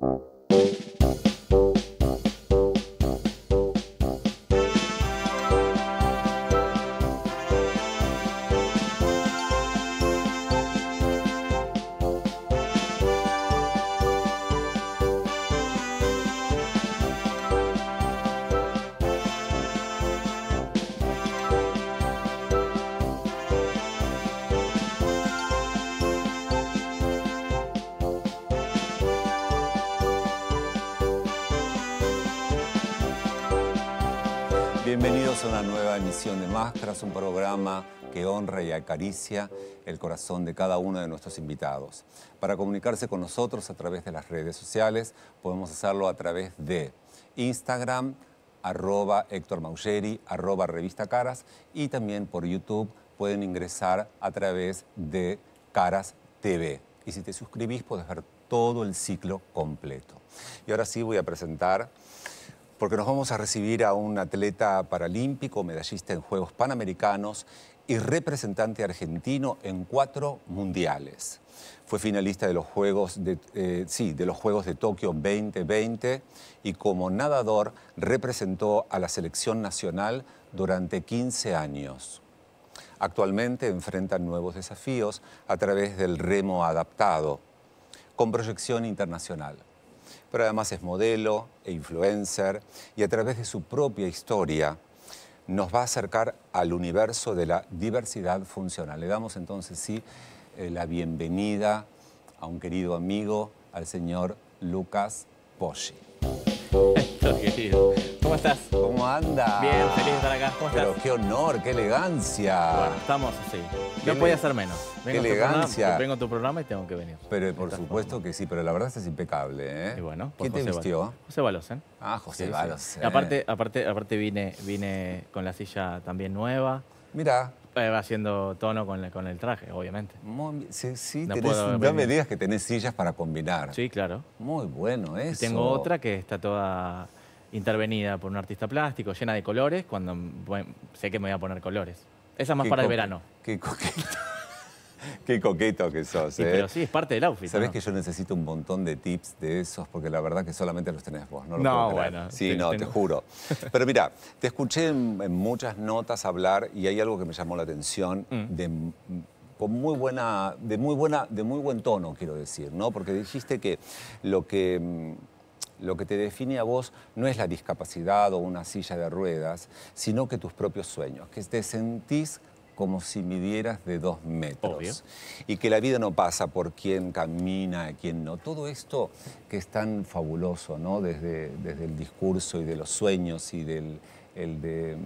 Oh. Mm. you. Máscaras, un programa que honra y acaricia el corazón de cada uno de nuestros invitados. Para comunicarse con nosotros a través de las redes sociales, podemos hacerlo a través de Instagram, arroba Héctor Maugeri, arroba Revista Caras, y también por YouTube pueden ingresar a través de Caras TV. Y si te suscribís, podés ver todo el ciclo completo. Y ahora sí voy a presentar porque nos vamos a recibir a un atleta paralímpico, medallista en Juegos Panamericanos y representante argentino en cuatro mundiales. Fue finalista de los Juegos de, eh, los Juegos de Tokio 2020 y como nadador representó a la selección nacional durante 15 años. Actualmente enfrenta nuevos desafíos a través del remo adaptado, con proyección internacional pero además es modelo e influencer y a través de su propia historia nos va a acercar al universo de la diversidad funcional. Le damos entonces, sí, eh, la bienvenida a un querido amigo, al señor Lucas Poggi. ¿Cómo estás? ¿Cómo anda? Bien, feliz de estar acá. ¿Cómo estás? Pero qué honor, qué elegancia. Bueno, estamos así. No podía ser menos. qué elegancia. vengo a tu programa y tengo que venir. Pero por supuesto que sí, pero la verdad es impecable, ¿eh? Y bueno, ¿Quién José te vistió? José Ah, José sí, Aparte, aparte, aparte vine, vine con la silla también nueva. Mira. Eh, va haciendo tono con el, con el traje, obviamente. sí, sí no, no me digas que tenés sillas para combinar. Sí, claro. Muy bueno eso. tengo otra que está toda intervenida por un artista plástico, llena de colores, cuando sé que me voy a poner colores. Esa es más para el verano. Qué coqueto. qué coqueto que sos, ¿eh? Pero sí, es parte del outfit. Sabes que yo necesito un montón de tips de esos, porque la verdad que solamente los tenés vos, no No, bueno. Sí, no, te juro. Pero mira, te escuché en, muchas notas hablar y hay algo que me llamó la atención mm. con muy buena, de muy buena, de muy buen tono, quiero decir, ¿no? Porque dijiste que lo que mm, lo que te define a vos no es la discapacidad o una silla de ruedas, sino que tus propios sueños, que te sentís como si midieras de dos metros. Y que la vida no pasa por quién camina, quién no. Todo esto que es tan fabuloso, ¿no? Desde, desde el discurso y de los sueños y del el de,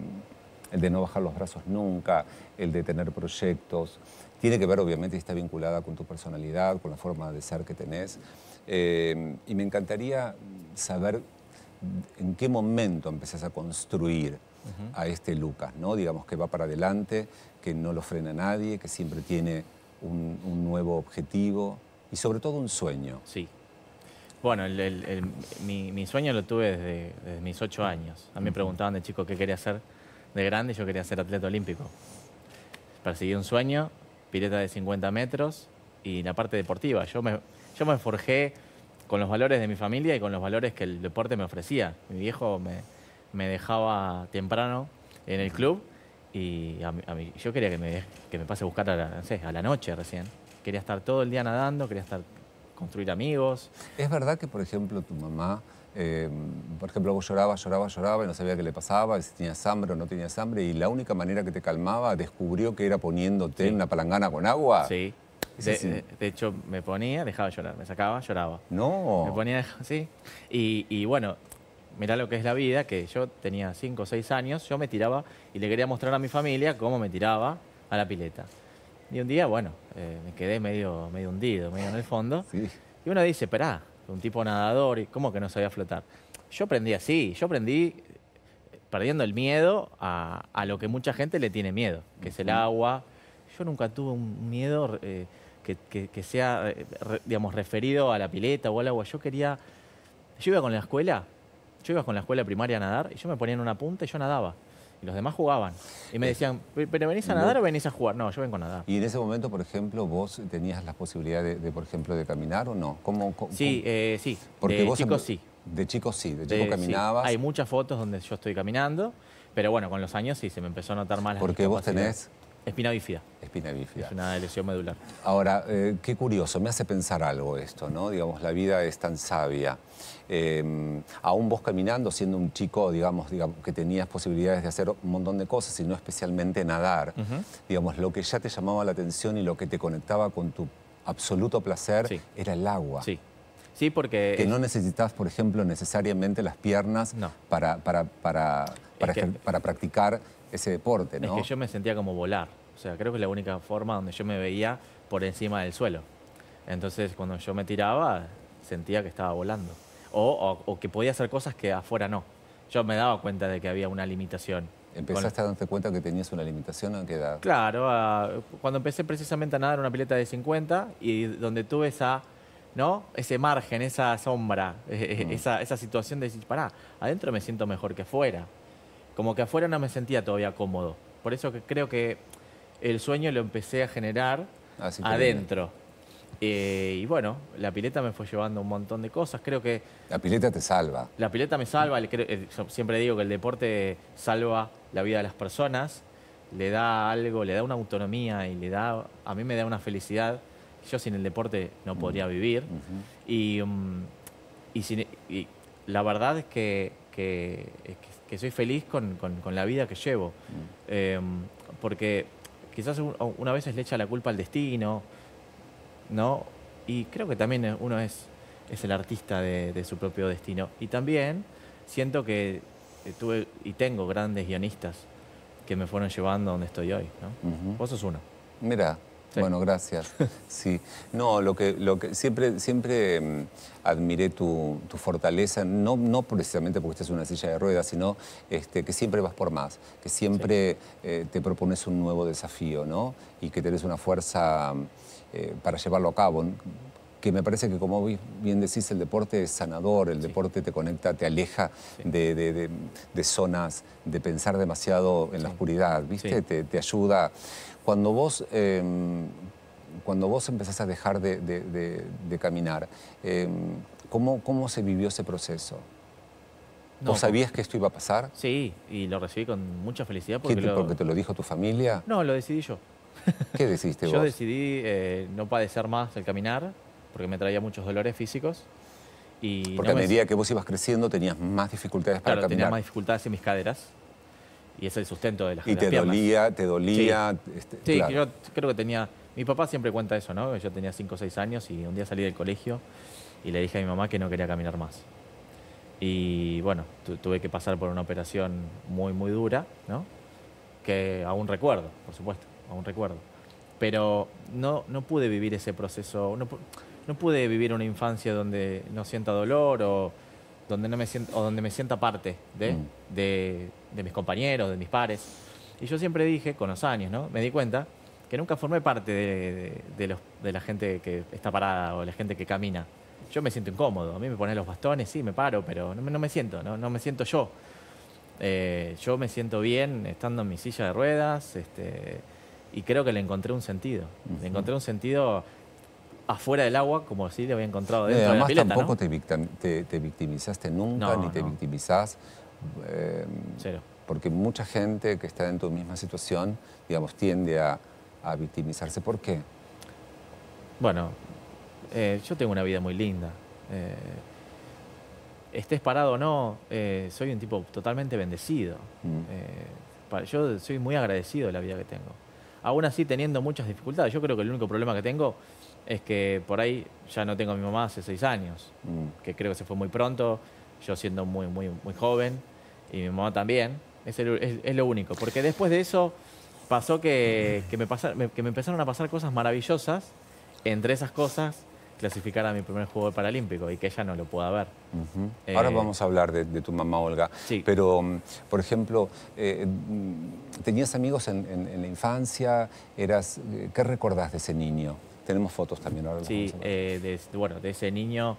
no bajar los brazos nunca, el de tener proyectos. Tiene que ver, obviamente, y está vinculada con tu personalidad, con la forma de ser que tenés. Eh, y me encantaría saber en qué momento empezás a construir a este Lucas, ¿no? Digamos que va para adelante, que no lo frena nadie, que siempre tiene un, nuevo objetivo y sobre todo un sueño. Sí. Bueno, mi, sueño lo tuve desde, mis ocho años. A mí me preguntaban de chico qué quería hacer de grande y yo quería ser atleta olímpico. Perseguí un sueño, pileta de 50 metros y la parte deportiva. Yo me, yo me forjé con los valores de mi familia y con los valores que el deporte me ofrecía. Mi viejo me, dejaba temprano en el club y a, mí, yo quería que me, que me pase a buscar a la, noche recién. Quería estar todo el día nadando, quería estar construir amigos. ¿Es verdad que, por ejemplo, tu mamá, eh, por ejemplo, vos llorabas, llorabas, llorabas y no sabía qué le pasaba, si tenías hambre o no tenías hambre, y la única manera que te calmaba descubrió que era poniéndote en una palangana con agua? Sí, eh, de, hecho, me ponía, dejaba llorar, me sacaba, lloraba. No. Me ponía, así. Y, bueno, mirá lo que es la vida, que yo tenía 5 o 6 años, yo me tiraba y le quería mostrar a mi familia cómo me tiraba a la pileta. Y un día, bueno, eh, me quedé medio, medio hundido, medio en el fondo. Y uno dice, esperá, un tipo nadador, ¿cómo que no sabía flotar? Yo aprendí así, yo aprendí eh, perdiendo el miedo a, lo que mucha gente le tiene miedo, que es el agua. Yo nunca tuve un miedo que, sea, eh, digamos, referido a la pileta o al agua. Yo quería, yo iba con la escuela, yo iba con la escuela primaria a nadar y yo me ponía en una punta y yo nadaba. Y los demás jugaban. Y me eh, decían, ¿pero venís a nadar o venís a jugar? No, yo vengo a nadar. ¿Y en ese momento, por ejemplo, vos tenías la posibilidad de, por ejemplo, de caminar o no? sí, eh, sí. Porque de chicos sí. De chicos sí, de chicos caminabas. Hay muchas fotos donde yo estoy caminando, pero bueno, con los años sí, se me empezó a notar más la Porque vos tenés Espina bífida. Espina bífida. Es una lesión medular. Ahora, eh, qué curioso, me hace pensar algo esto, ¿no? Digamos, la vida es tan sabia. Em, aún vos caminando, siendo un chico, digamos, digamos, que tenías posibilidades de hacer un montón de cosas, y no especialmente nadar, digamos, lo que ya te llamaba la atención y lo que te conectaba con tu absoluto placer era el agua. Sí. Sí, porque... Que no necesitabas, por ejemplo, necesariamente las piernas para, para, para, para practicar ese deporte, ¿no? Es que yo me sentía como volar. O sea, creo que es la única forma donde yo me veía por encima del suelo. Entonces, cuando yo me tiraba, sentía que estaba volando. O, que podía hacer cosas que afuera no. Yo me daba cuenta de que había una limitación. ¿Empezaste a darte cuenta que tenías una limitación en qué edad? Claro, cuando empecé precisamente a nadar una pileta de 50 y donde tuve esa, ¿no? ese margen, esa sombra, e, e, mm. esa, esa, situación de decir, pará, adentro me siento mejor que afuera. Como que afuera no me sentía todavía cómodo. Por eso que creo que el sueño lo empecé a generar ah, adentro. Eh, y bueno, la pileta me fue llevando un montón de cosas. Creo que. La pileta te salva. La pileta me salva. Eh, yo siempre digo que el deporte salva la vida de las personas, le da algo, le da una autonomía y le da. A mí me da una felicidad. Yo sin el deporte no mm. podría vivir. Mm, y, la verdad es que que soy feliz con, la vida que llevo. Mm. Em, porque quizás una vez le echa la culpa al destino, ¿no? Y creo que también uno es, es el artista de, su propio destino. Y también siento que eh, tuve y tengo grandes guionistas que me fueron llevando a donde estoy hoy, ¿no? Vos sos uno. Mira, bueno, gracias. Sí. No, lo que, lo que siempre, siempre mm, admiré tu, fortaleza, no, no, precisamente porque estés en una silla de ruedas, sino este, que siempre vas por más, que siempre eh, te propones un nuevo desafío, ¿no? Y que tenés una fuerza eh, para llevarlo a cabo que me parece que como bien decís, el deporte es sanador, el deporte te conecta, te aleja de, de, de, zonas, de pensar demasiado en la oscuridad, ¿viste? Te, ayuda. Cuando vos, em, cuando vos empezás a dejar de, caminar, em, ¿cómo, ¿cómo se vivió ese proceso? No, ¿Vos sabías que esto iba a pasar? Sí, y lo recibí con mucha felicidad. Porque, te, lo... porque te lo dijo tu familia? No, lo decidí yo. ¿Qué decidiste vos? Yo decidí eh, no padecer más el caminar porque me traía muchos dolores físicos. Y porque a medida que vos ibas creciendo tenías más dificultades para caminar. tenía más dificultades en mis caderas y es el sustento de las, y te dolía, te dolía. Sí, este, yo creo que tenía... Mi papá siempre cuenta eso, ¿no? Yo tenía 5 o 6 años y un día salí del colegio y le dije a mi mamá que no quería caminar más. Y bueno, tuve que pasar por una operación muy, muy dura, ¿no? Que aún recuerdo, por supuesto, aún recuerdo. Pero no, no pude vivir ese proceso no pude vivir una infancia donde no sienta dolor o donde, no me, sienta, donde me sienta parte mm. de, mis compañeros, de mis pares. Y yo siempre dije, con los años, ¿no? me di cuenta que nunca formé parte de, los, de la gente que está parada o la gente que camina. Yo me siento incómodo, a mí me ponen los bastones, sí, me paro, pero no, no me siento, no, me siento yo. Eh, yo me siento bien estando en mi silla de ruedas este, y creo que le encontré un sentido. Le encontré un sentido afuera del agua, como si le había encontrado eh, dentro de la pileta, tampoco ¿no? te, te, victimizaste nunca, ni te victimizás. Eh, porque mucha gente que está en tu misma situación, digamos, tiende a, victimizarse. ¿Por qué? Bueno, eh, yo tengo una vida muy linda. estés parado o no, soy un tipo totalmente bendecido. Mm. yo soy muy agradecido de la vida que tengo. Aún así, teniendo muchas dificultades, yo creo que el único problema que tengo es que por ahí ya no tengo a mi mamá hace seis años, mm. que creo que se fue muy pronto, yo siendo muy, muy, muy joven, y mi mamá también. Es, lo único, porque después de eso pasó que, que me que me empezaron a pasar cosas maravillosas, entre esas cosas clasificar a mi primer juego paralímpico y que ella no lo pueda ver. Eh, Ahora vamos a hablar de, tu mamá Olga, sí. pero mm, por ejemplo, eh, mm, ¿tenías amigos en, la infancia? Eras, eh, ¿Qué recordás de ese niño? Tenemos fotos también ahora. Sí, eh, bueno, de ese niño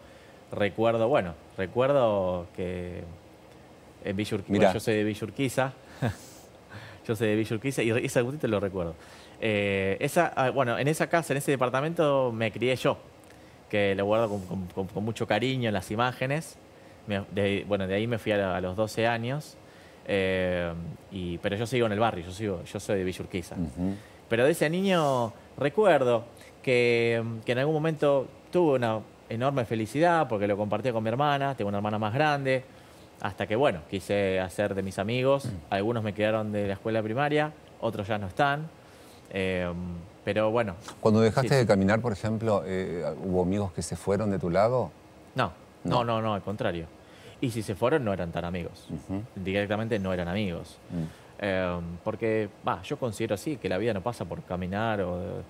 recuerdo, bueno, recuerdo que en yo soy de Villurquiza. yo soy de Villurquiza y ese gustito lo recuerdo. Eh, esa, ah, bueno, en esa casa, en ese departamento me crié yo, que lo guardo con, mucho cariño en las imágenes. bueno, de ahí me fui a, los 12 años, eh, pero yo sigo en el barrio, yo, sigo, yo soy de Villurquiza. Pero de ese niño recuerdo que, en algún momento tuve una enorme felicidad porque lo compartí con mi hermana, tengo una hermana más grande, hasta que bueno, quise hacer de mis amigos, mm. algunos me quedaron de la escuela primaria, otros ya no están, eh, pero bueno. Cuando dejaste de caminar, por ejemplo, eh, ¿hubo amigos que se fueron de tu lado? No, no, no, no, al contrario. Y si se fueron no eran tan amigos, directamente no eran amigos. Mm. Eh, porque, va, yo considero así, que la vida no pasa por caminar o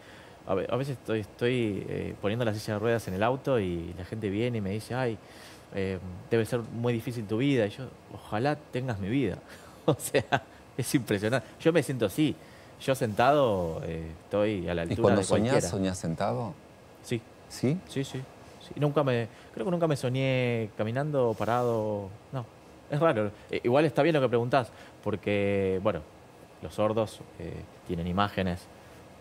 a veces estoy, eh, poniendo la silla de ruedas en el auto y la gente viene y me dice, ay, em, debe ser muy difícil tu vida. Y yo, ojalá tengas mi vida. o sea, es impresionante. Yo me siento así. Yo sentado eh, estoy a la altura de ¿Y cuando soñás, soñás sentado? Sí. ¿Sí? Sí, sí. Nunca me, creo que nunca me soñé caminando, parado. No, es raro. E, igual está bien lo que preguntás, porque, bueno, los sordos eh, tienen imágenes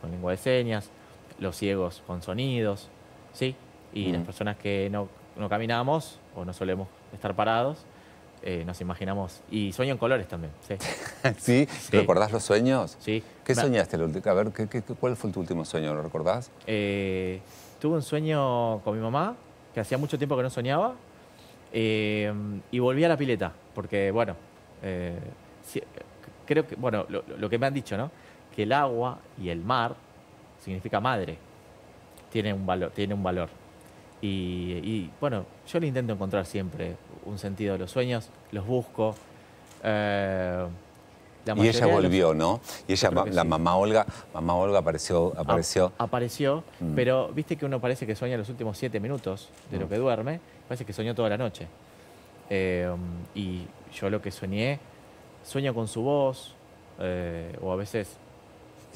con lengua de señas los ciegos con sonidos, ¿sí? Y las personas que no, no, caminamos o no solemos estar parados, eh, nos imaginamos. Y sueño en colores también, ¿sí? ¿Sí? recordás los sueños? Sí. ¿Qué el soñaste? A ver, cuál fue tu último sueño? ¿Lo recordás? Eh, tuve un sueño con mi mamá, que hacía mucho tiempo que no soñaba, eh, y volví a la pileta, porque, bueno, creo que, bueno, lo que me han dicho, ¿no? Que el agua y el mar significa madre, tiene un valor. Tiene un valor. Y, bueno, yo le intento encontrar siempre un sentido a los sueños, los busco. Eh, y ella volvió, ¿no? Y ella, la mamá Olga, mamá Olga apareció. Ah, apareció, apareció mm. pero viste que uno parece que sueña los últimos siete minutos de lo mm. que duerme, parece que soñó toda la noche. Eh, y yo lo que soñé, sueño con su voz, eh, o a veces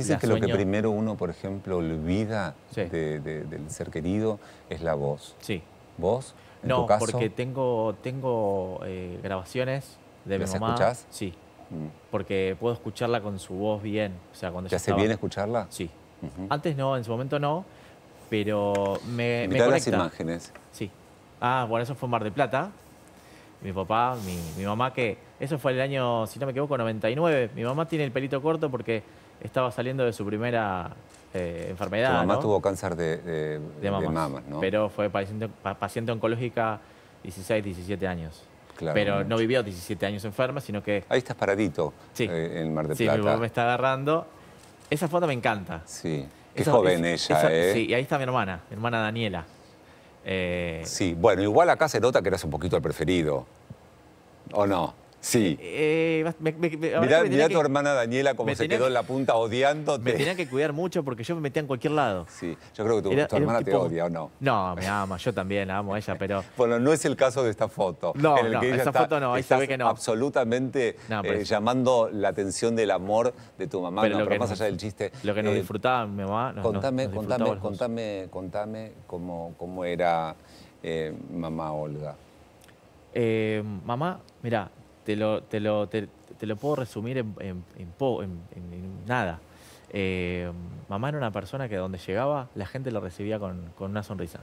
Dicen que lo que primero uno, por ejemplo, olvida del ser querido es la voz. Sí. ¿Vos? no, porque tengo, tengo eh, grabaciones de mi mamá. escuchás? Sí. Mm. Porque puedo escucharla con su voz bien. O sea, cuando ¿Te hace bien escucharla? Sí. Antes no, en su momento no, pero me, me las imágenes. Sí. Ah, bueno, eso fue Mar de Plata. Mi papá, mi, mi mamá que... Eso fue el año, si no me equivoco, 99. Mi mamá tiene el pelito corto porque estaba saliendo de su primera eh, enfermedad. mamá tuvo cáncer de, de, ¿no? pero fue paciente, oncológica 16, 17 años. Claro, pero no vivió 17 años enferma, sino que... Ahí estás paradito sí. Eh, en Mar de Plata. Sí, mi mamá me está agarrando. Esa foto me encanta. Sí, qué joven ella, ¿eh? Sí, y ahí está mi hermana, mi hermana Daniela. Eh, sí, bueno, igual acá se nota que eras un poquito el preferido, ¿o no? Sí. Eh, mirá, tu hermana Daniela como se quedó en la punta odiándote. Me tenía que cuidar mucho porque yo me metía en cualquier lado. Sí, yo creo que tu, hermana te odia, ¿o no? No, me ama, yo también amo a ella, pero... bueno, no es el caso de esta foto. No, en el no, que ella esa foto no, ahí se que no. absolutamente eh, llamando la atención del amor de tu mamá, pero, más allá del chiste. Lo que nos eh, disfrutaba mi mamá... contame, contame, contame, contame cómo, cómo era mamá Olga. mamá, mira, te lo, puedo resumir en, en, nada. Eh, mamá era una persona que donde llegaba la gente la recibía con, una sonrisa.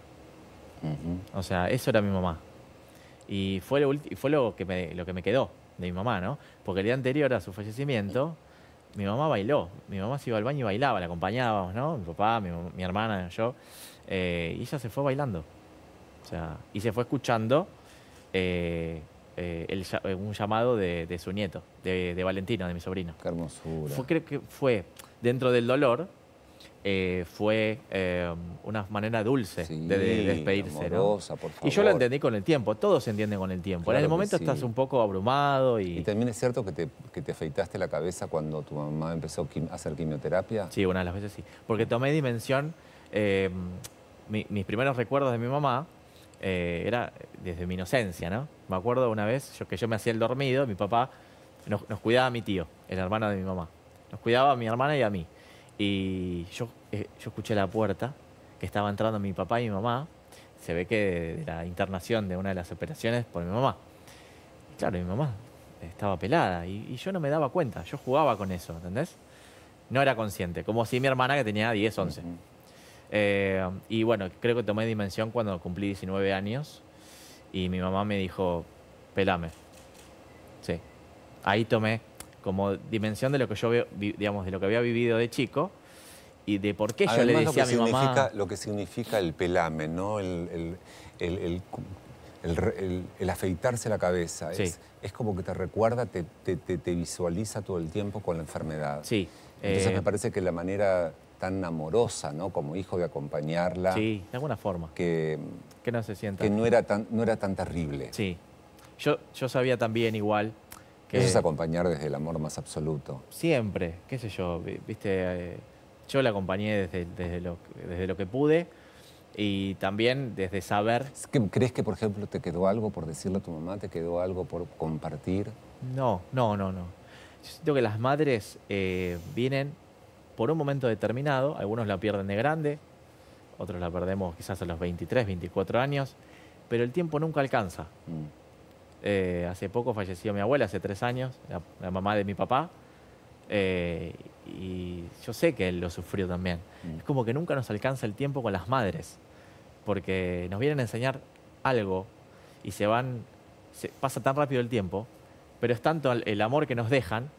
O sea, eso era mi mamá. Y fue, lo, que me, lo que me quedó de mi mamá, ¿no? Porque el día anterior a su fallecimiento, mi mamá bailó. Mi mamá se iba al baño y bailaba, la acompañábamos, ¿no? Mi papá, mi, hermana, yo. Eh, y ella se fue bailando. O sea, y se fue escuchando eh, eh, eh, un llamado de, su nieto, de, Valentina, Valentino, de mi sobrino. Qué hermosura. Fue, creo que fue, dentro del dolor, eh, fue una manera dulce de, despedirse. Y yo lo entendí con el tiempo, todos se entienden con el tiempo. en el momento estás un poco abrumado y... Y también es cierto que te, afeitaste la cabeza cuando tu mamá empezó a hacer quimioterapia. Sí, una de las veces sí. Porque tomé dimensión, mis primeros recuerdos de mi mamá eh, era desde mi inocencia, ¿no? Me acuerdo una vez que yo me hacía el dormido, mi papá nos, cuidaba a mi tío, el hermano de mi mamá. Nos cuidaba a mi hermana y a mí. Y yo, eh, yo escuché la puerta, que estaba entrando mi papá y mi mamá. Se ve que de la internación de una de las operaciones por mi mamá. Claro, mi mamá estaba pelada y, yo no me daba cuenta, yo jugaba con eso, ¿entendés? No era consciente, como si mi hermana que tenía 10, 11. Eh, y bueno, creo que tomé dimensión cuando cumplí 19 años y mi mamá me dijo, pelame. Sí. Ahí tomé como dimensión de lo que yo digamos, de lo que había vivido de chico y de por qué yo le decía a mi mamá. Lo que significa el pelame, ¿no? El, el, el, el afeitarse la cabeza. Es, es, como que te recuerda, te, te, visualiza todo el tiempo con la enfermedad. Sí. Entonces eh, me parece que la manera tan amorosa, ¿no? Como hijo de acompañarla. Sí, de alguna forma. Que, no se sienta. Que no era tan, no era tan terrible. Sí. Yo, yo sabía también igual que... Eso es acompañar desde el amor más absoluto. Siempre, qué sé yo, viste, eh, yo la acompañé desde, desde, lo, desde lo que pude y también desde saber... ¿Crees que, por ejemplo, te quedó algo por decirle a tu mamá? ¿Te quedó algo por compartir? No, no, no, no. Yo siento que las madres eh, vienen por un momento determinado, algunos la pierden de grande, otros la perdemos quizás a los 23, 24 años, pero el tiempo nunca alcanza. Mm. Eh, hace poco falleció mi abuela, hace tres años, la, mamá de mi papá, eh, y yo sé que él lo sufrió también. Mm. Es como que nunca nos alcanza el tiempo con las madres, porque nos vienen a enseñar algo y se van, pasa tan rápido el tiempo, pero es tanto el amor que nos dejan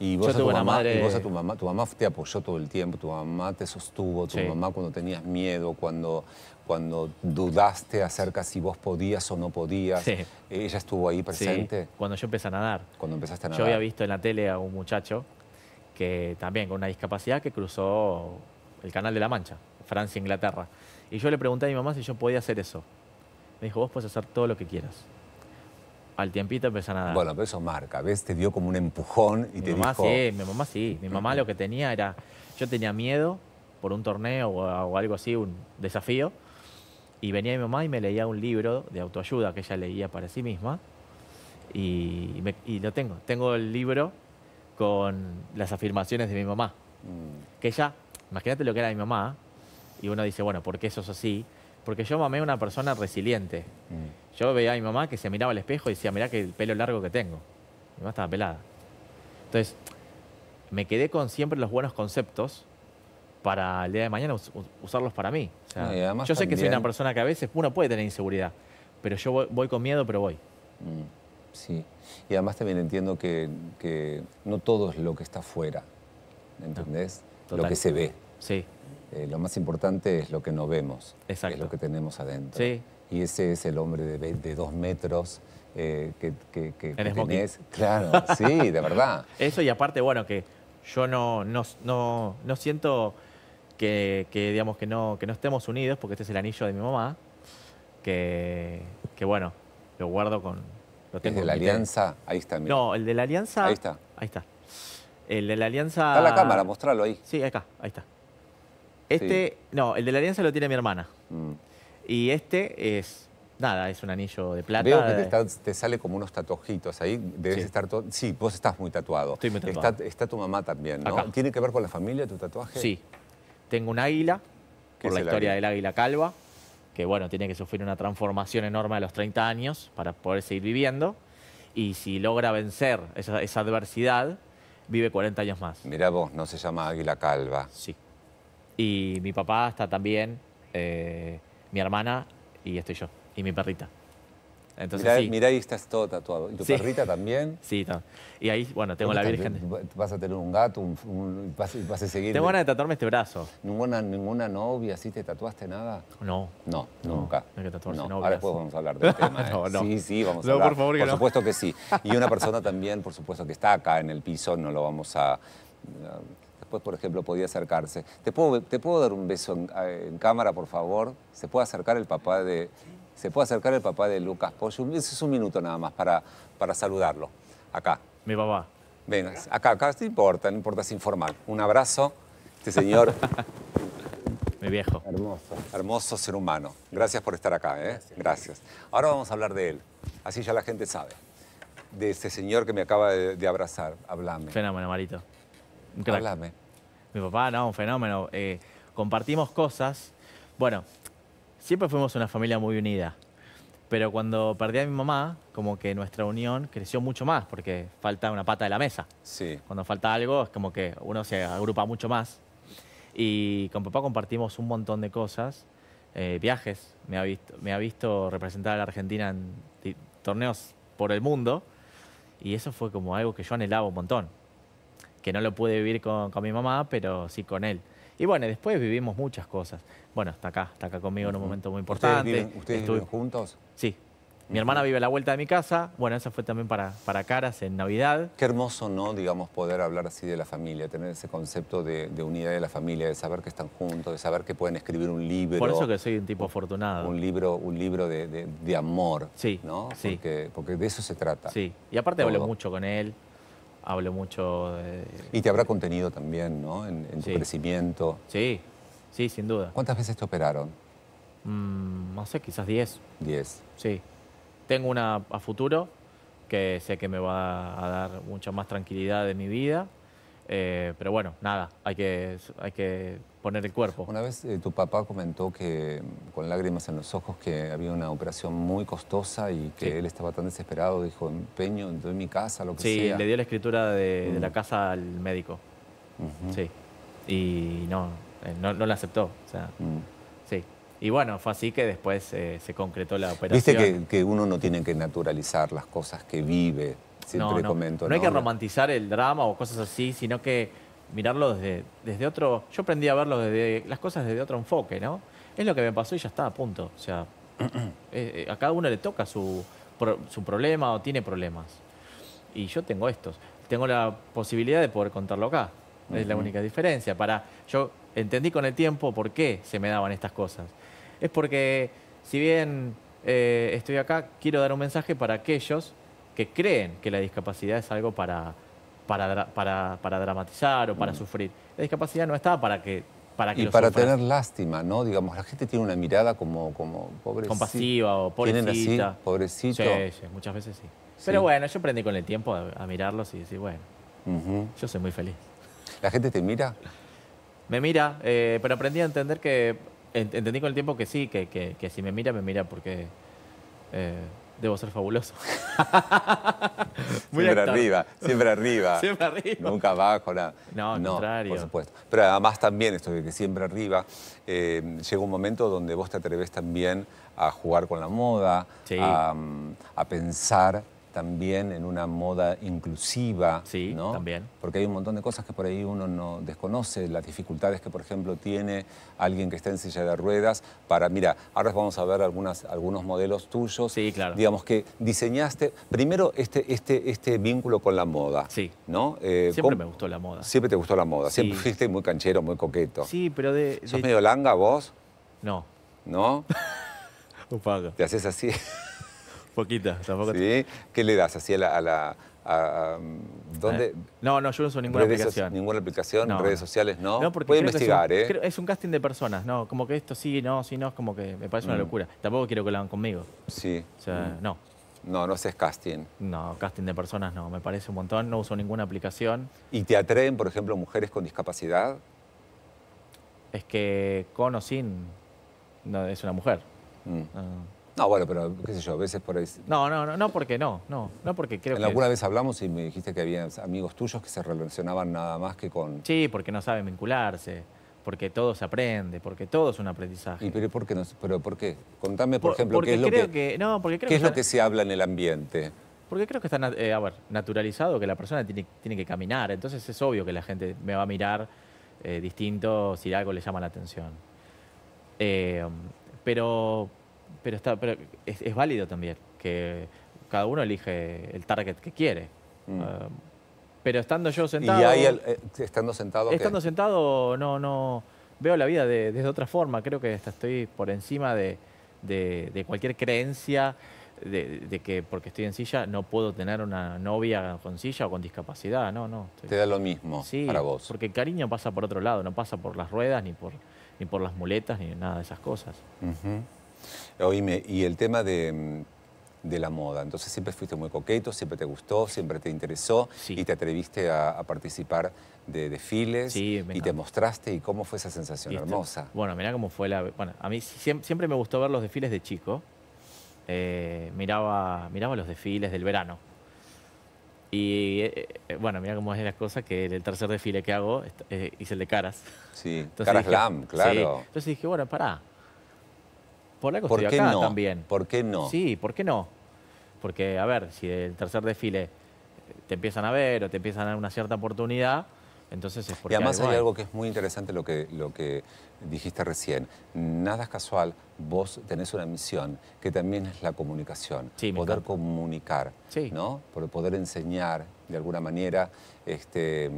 ¿Y vos a tu mamá, tu mamá? ¿Tu mamá te apoyó todo el tiempo? ¿Tu mamá te sostuvo? ¿Tu mamá cuando tenías miedo? Cuando, cuando dudaste acerca si vos podías o no podías? ¿Ella estuvo ahí presente? Sí. cuando yo empecé a nadar. Cuando empezaste a nadar. Yo había visto en la tele a un muchacho que también con una discapacidad que cruzó el Canal de la Mancha, Francia, Inglaterra. Y yo le pregunté a mi mamá si yo podía hacer eso. Me dijo, vos puedes hacer todo lo que quieras al tiempito empezó a dar. Bueno, pero eso marca, ¿ves? Te dio como un empujón y te mamá Sí, mi mamá sí, mi mamá lo que tenía era... Yo tenía miedo por un torneo o, algo así, un desafío, y venía mi mamá y me leía un libro de autoayuda que ella leía para sí misma, y, lo tengo. Tengo el libro con las afirmaciones de mi mamá, mm. que ella, imagínate lo que era mi mamá, y uno dice, bueno, ¿por qué sos así? Porque yo mamé una persona resiliente. Mm. Yo veía a mi mamá que se miraba al espejo y decía, mirá qué el pelo largo que tengo. Mi mamá estaba pelada. Entonces, me quedé con siempre los buenos conceptos para el día de mañana usarlos para mí. yo sé que soy una persona que a veces uno puede tener inseguridad, pero yo voy, con miedo, pero voy. Mm, sí, y además también entiendo que, no todo es lo que está afuera, ¿entendés? lo que se ve. Sí. Eh, lo más importante es lo que no vemos, Exacto. es lo que tenemos adentro. Sí, y ese es el hombre de, 22 metros. Eh, que, que, que Claro, sí, de verdad. Eso y aparte, bueno, que yo no, no, siento que, digamos que no, que no estemos unidos, porque este es el anillo de mi mamá, que, que bueno, lo guardo con... Lo ¿El de la alianza? Ahí está. Mira. No, el de la alianza... Ahí está. Ahí está. El de la alianza... Está la cámara, mostralo ahí. Sí, acá, ahí está. Este, no, el de la alianza lo tiene mi hermana. Mm. Y este es, nada, es un anillo de plata. Veo que te, sale como unos tatuajitos ahí. Debes estar todo. Sí, vos estás muy tatuado. Estoy muy tatuado. Está, tu mamá también, ¿no? ¿Tiene que ver con la familia tu tatuaje? Sí. Tengo un águila, por la historia del águila calva, que bueno, tiene que sufrir una transformación enorme a los 30 años para poder seguir viviendo. Y si logra vencer esa, adversidad, vive 40 años más. Mira vos, no se llama águila calva. Sí. Y mi papá está también. Eh, mi hermana y estoy yo, y mi perrita. Entonces, mirá, mirá y estás todo tatuado. ¿Y tu perrita también? Sí, está. y ahí, bueno, tengo la Virgen. ¿Vas a tener un gato? Un, vas, a seguir? Tengo ganas de tatuarme este brazo. ¿Ninguna, ¿Ninguna novia así te tatuaste nada? No. No, nunca. No hay que tatuarse no. Ahora después vamos a hablar del tema. ¿eh? no, no. Sí, sí, vamos a hablar. por favor que Por supuesto que sí. Y una persona también, por supuesto, que está acá en el piso, no lo vamos a pues, por ejemplo, podía acercarse. ¿Te puedo, te puedo dar un beso en, cámara, por favor? ¿Se puede acercar el papá de, se puede acercar el papá de Lucas Pollo? Ese es un minuto nada más para, para saludarlo. Acá. Mi papá. Venga, acá, acá no importa, no importa, es informal. Un abrazo, este señor. Mi viejo. Hermoso. Hermoso ser humano. Gracias por estar acá, ¿eh? Gracias. Ahora vamos a hablar de él. Así ya la gente sabe. De este señor que me acaba de, abrazar. Háblame. Fenómeno, Marito. Háblame mi papá, no, un fenómeno. Eh, compartimos cosas. Bueno, siempre fuimos una familia muy unida. Pero cuando perdí a mi mamá, como que nuestra unión creció mucho más, porque falta una pata de la mesa. Sí. Cuando falta algo, es como que uno se agrupa mucho más. Y con papá compartimos un montón de cosas. Eh, viajes, me ha, visto, me ha visto representar a la Argentina en torneos por el mundo. Y eso fue como algo que yo anhelaba un montón que no lo pude vivir con, mi mamá, pero sí con él. Y bueno, después vivimos muchas cosas. Bueno, está acá, está acá conmigo en un momento muy importante. ¿Ustedes viven, juntos? Sí. Mi hermana vive a la vuelta de mi casa. Bueno, eso fue también para, para Caras en Navidad. Qué hermoso, ¿no? Digamos, poder hablar así de la familia, tener ese concepto de, unidad de la familia, de saber que están juntos, de saber que pueden escribir un libro. Por eso que soy un tipo afortunado. Un libro, un libro de, amor. Sí. ¿No? Sí. Porque, de eso se trata. Sí. Y aparte hablo mucho con él hablo mucho. De... Y te habrá contenido también, ¿no? En, tu crecimiento. Sí, sí, sin duda. ¿Cuántas veces te operaron? Mm, no sé, quizás 10. 10. Sí. Tengo una a futuro que sé que me va a dar mucha más tranquilidad de mi vida. Eh, pero bueno, nada, hay que, hay que poner el cuerpo. Una vez eh, tu papá comentó que mm, con lágrimas en los ojos que había una operación muy costosa y que él estaba tan desesperado, dijo, empeño, doy mi casa, lo que sea. Sí, le dio la escritura de, la mm. casa al médico. Sí. Y eh, no, no, la aceptó. sea, mm. sí. Y bueno, fue así que después se concretó la operación. Viste que uno no tiene que naturalizar las cosas que vive no, hay que romantizar el drama o cosas así, sino que mirarlo desde, desde otro... Yo aprendí a verlo desde las cosas desde otro enfoque, ¿no? Es lo que me pasó y ya está, a punto. O sea, eh, eh, a cada uno le toca su, problema o tiene problemas. Y yo tengo estos. Tengo la posibilidad de poder contarlo acá. Es la única diferencia. Para, yo entendí con el tiempo por qué se me daban estas cosas. Es porque, si bien eh, estoy acá, quiero dar un mensaje para aquellos que creen que la discapacidad es algo para, para, para, dramatizar o para mm. sufrir. La discapacidad no está para que para que y para tener lástima, ¿no? Digamos, la gente tiene una mirada como, como pobrecita. Compasiva o pobrecita. Así, pobrecito. muchas veces sí. Pero bueno, yo aprendí con el tiempo a, mirarlos y decir, bueno, yo soy muy feliz. ¿La gente te mira? Me mira, eh, pero aprendí a entender que, entendí con el tiempo que sí, que, si me mira, me mira porque... Eh, Debo ser fabuloso. siempre arriba, siempre arriba. Siempre arriba. Nunca abajo, nada. No, al no, Por supuesto. Pero además también esto de que siempre arriba, eh, llega un momento donde vos te atreves también a jugar con la moda, mm, a pensar también en una moda inclusiva, sí, También. Porque hay un montón de cosas que por ahí uno no desconoce, las dificultades que por ejemplo tiene alguien que está en silla de ruedas para, mira, ahora vamos a ver algunas, algunos modelos tuyos. Sí, claro. Digamos que diseñaste primero este, este, este vínculo con la moda. Sí. ¿no? Eh, siempre me gustó la moda. Siempre te gustó la moda, siempre fuiste muy canchero, muy coqueto. Sí, pero de... ¿Sos medio langa vos? No. ¿No? ¿Te haces así? Poquita, tampoco. Sí, ¿qué le das así a la... A la a, ¿Dónde? Eh, no, no, yo no uso ninguna aplicación. ninguna aplicación, redes sociales no. no porque investigar, es un, ¿eh? Es un casting de personas, ¿no? Como que esto sí, no, sí, no, es como que me parece una mm. locura. Tampoco quiero que lo hagan conmigo. Sí. O sea, mm. no. No, no haces casting. No, casting de personas no, me parece un montón, no uso ninguna aplicación. ¿Y te atreven por ejemplo, mujeres con discapacidad? Es que con o sin no, es una mujer. Mm. Ah. No, bueno, pero qué sé yo, a veces por ahí... No, no, no, no porque no, no, no porque creo que... Alguna vez hablamos y me dijiste que había amigos tuyos que se relacionaban nada más que con... Sí, porque no saben vincularse, porque todo se aprende, porque todo es un aprendizaje. ¿Y pero por qué? No, pero por qué? Contame, por, ejemplo, qué es lo que... No, porque ¿Qué es lo que se habla en el ambiente? Porque creo que está eh, naturalizado que la persona tiene, que caminar, entonces es obvio que la gente me va a mirar eh, distinto si algo le llama la atención. Eh, pero pero, está, pero es, válido también que cada uno elige el target que quiere. Mm. Ah, pero estando yo sentado... ¿Y ahí eh, estando sentado Estando sentado no, no... Veo la vida desde otra forma. Creo que estoy por encima de, cualquier creencia de, que porque estoy en silla no puedo tener una novia con silla o con discapacidad. No, no. Te da lo mismo para vos. porque el cariño pasa por otro lado. No pasa por las ruedas, ni por, ni por las muletas, ni nada de esas cosas. Oíme, y el tema mm, de, la moda. Entonces siempre fuiste muy coqueto, siempre te gustó, siempre te interesó y te atreviste a, participar de desfiles y te mostraste y cómo fue esa sensación hermosa. Bueno, mira cómo fue la... Bueno, a mí siempre, me gustó ver los desfiles de chico. Eh, miraba, miraba los desfiles del verano. Y eh, eh, bueno, mira cómo es las cosas que el tercer desfile que hago hice el de caras. Sí, caras claro. Entonces dije, bueno, pará, por qué no? también. ¿Por qué no? Sí, ¿por qué no? Porque, a ver, si el tercer desfile eh, te empiezan a ver o te empiezan a dar una cierta oportunidad, entonces es porque. Y además hay algo que es muy interesante lo que, lo que dijiste recién. Nada es casual, vos tenés una misión que también es la comunicación. Sí, poder comunicar, ¿no? Poder enseñar de alguna manera. Este,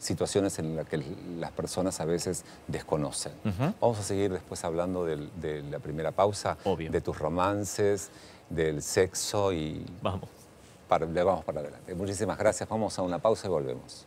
situaciones en las que las personas a veces desconocen. Vamos a seguir después hablando de, la primera pausa, de tus romances, del sexo y... Vamos. Para, vamos para adelante. Muchísimas gracias. Vamos a una pausa y volvemos.